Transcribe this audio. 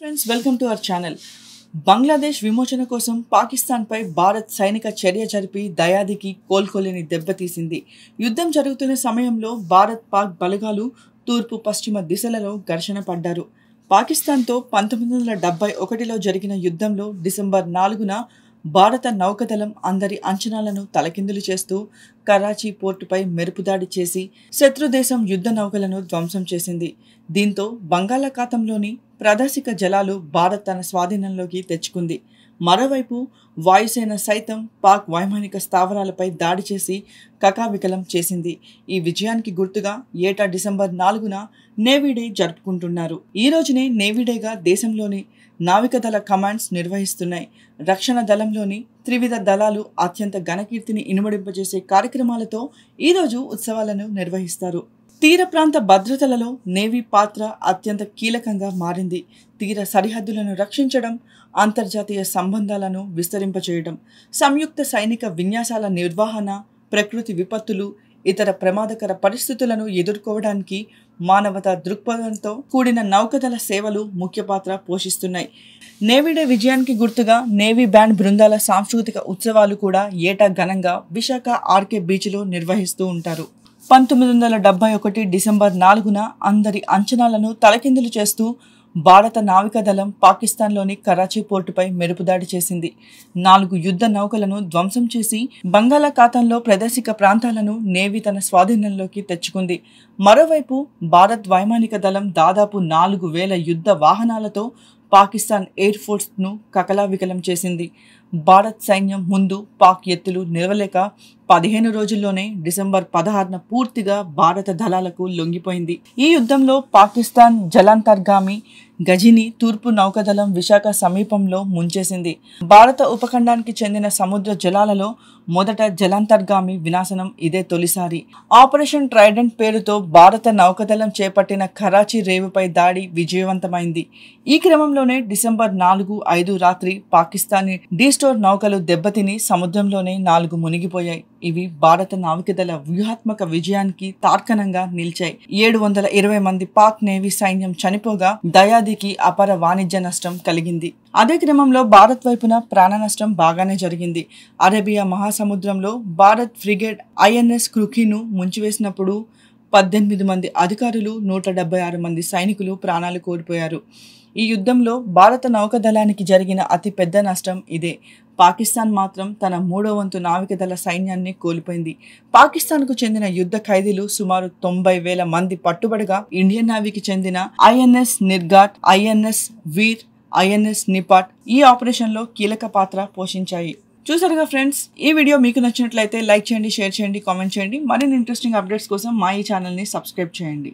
friends welcome to our channel Bangladesh విమోచన కోసం పాకిస్తాన్పై భారత్ సైనిక చర్య జరిపి దయాదికి కోలుకోలేని దెబ్బతీసింది యుద్ధం జరుగుతున్న సమయంలో భారత్ పాక్ బలగాలు తూర్పు పశ్చిమ దిశలలో ఘర్షణ పడ్డారు పాకిస్తాన్తో పంతొమ్మిది వందల డెబ్బై ఒకటిలో జరిగిన యుద్ధంలో డిసెంబర్ నాలుగున భారత నౌకదళం అందరి అంచనాలను తలకిందులు చేస్తూ కరాచీ పోర్టుపై మెరుపుదాడి చేసి శత్రుదేశం యుద్ధ నౌకలను ధ్వంసం చేసింది దీంతో బంగాళాఖాతంలోని ప్రాదేశిక జలాలు భారత్ తన స్వాధీనంలోకి తెచ్చుకుంది మరోవైపు వాయుసేన సైతం పాక్ వైమానిక స్థావరాలపై దాడి చేసి కకావికలం చేసింది ఈ విజయానికి గుర్తుగా ఏటా డిసెంబర్ నాలుగున నేవీ డే జరుపుకుంటున్నారు ఈ రోజునే నేవీ డేగా దేశంలోని నావికదళ కమాండ్స్ నిర్వహిస్తున్నాయి రక్షణ దళంలోని త్రివిధ దళాలు అత్యంత ఘనకీర్తిని ఇనుమడింపజేసే కార్యక్రమాలతో ఈరోజు ఉత్సవాలను నిర్వహిస్తారు తీర ప్రాంత భద్రతలలో నేవీ పాత్ర అత్యంత కీలకంగా మారింది తీర సరిహద్దులను రక్షించడం అంతర్జాతీయ సంబంధాలను విస్తరింపచేయడం సంయుక్త సైనిక విన్యాసాల నిర్వహణ ప్రకృతి విపత్తులు ఇతర ప్రమాదకర పరిస్థితులను ఎదుర్కోవడానికి మానవతా దృక్పథంతో కూడిన నౌకదళ సేవలు ముఖ్య పాత్ర పోషిస్తున్నాయి నేవీడే విజయానికి గుర్తుగా నేవీ బ్యాండ్ బృందాల సాంస్కృతిక ఉత్సవాలు కూడా ఏటా ఘనంగా విశాఖ ఆర్కే బీచ్లో నిర్వహిస్తూ ఉంటారు పంతొమ్మిది వందల డెబ్బై ఒకటి డిసెంబర్ నాలుగున అందరి అంచనాలను తలకిందులు చేస్తూ భారత నావికాదళం పాకిస్తాన్లోని కరాచీ పోర్టుపై మెరుపుదాడి చేసింది నాలుగు యుద్ధ నౌకలను ధ్వంసం చేసి బంగాళాఖాతంలో ప్రదేశిక ప్రాంతాలను నేవీ తన స్వాధీనంలోకి తెచ్చుకుంది మరోవైపు భారత్ వైమానిక దళం దాదాపు నాలుగు వేల యుద్ధ వాహనాలతో పాకిస్తాన్ ఎయిర్ ఫోర్స్ను కకలావికలం చేసింది భారత్ సైన్యం ముందు పాక్ ఎత్తులు నిలవలేక పదిహేను రోజుల్లోనే డిసెంబర్ పదహారున పూర్తిగా భారత దళాలకు లొంగిపోయింది ఈ యుద్ధంలో పాకిస్తాన్ జలాంతర్గామి గజిని తూర్పు నౌకదళం విశాఖ సమీపంలో ముంచేసింది భారత ఉపఖండానికి చెందిన సముద్ర జలాలలో మొదట జలాంతర్గామి వినాశనం ఇదే తొలిసారి ఆపరేషన్ ట్రైడెంట్ పేరుతో భారత నౌకదళం చేపట్టిన కరాచీ రేవుపై దాడి విజయవంతమైంది ఈ క్రమంలోనే డిసెంబర్ నాలుగు ఐదు రాత్రి పాకిస్తానీ డి స్టోర్ నౌకలు దెబ్బతిని సముద్రంలోనే నాలుగు మునిగిపోయాయి ఇవి భారత నావికదళ వ్యూహాత్మక విజయానికి తార్కణంగా నిలిచాయి ఏడు వందల ఇరవై మంది పాక్ నేవీ సైన్యం చనిపోగా దయాదికి అపర వాణిజ్య నష్టం కలిగింది అదే క్రమంలో భారత్ వైపున ప్రాణ నష్టం బాగానే జరిగింది అరేబియా మహాసముద్రంలో భారత్ ఫ్రిగేట్ ఐఎన్ఎస్ క్రుకీను ముంచివేసినప్పుడు పద్దెనిమిది మంది అధికారులు నూట డెబ్బై ఆరు మంది సైనికులు ప్రాణాలు కోల్పోయారు ఈ యుద్ధంలో భారత నౌకదళానికి జరిగిన అతి పెద్ద నష్టం ఇదే పాకిస్తాన్ మాత్రం తన మూడో వంతు నావికదళ సైన్యాన్ని కోల్పోయింది పాకిస్తాన్కు చెందిన యుద్ధ ఖైదీలు సుమారు తొంభై వేల మంది పట్టుబడిగా ఇండియన్ నావికి చెందిన INS Nirghat INS Veer INS Nipat ఈ ఆపరేషన్లో కీలక పాత్ర పోషించాయి చూసారుగా ఫ్రెండ్స్ ఈ వీడియో మీకు నచ్చినట్లయితే లైక్ చేయండి షేర్ చేయండి కామెంట్ చేయండి మరిన్ని ఇంట్రెస్టింగ్ అప్డేట్స్ కోసం మా ఈ ఛానల్ని సబ్స్క్రైబ్ చేయండి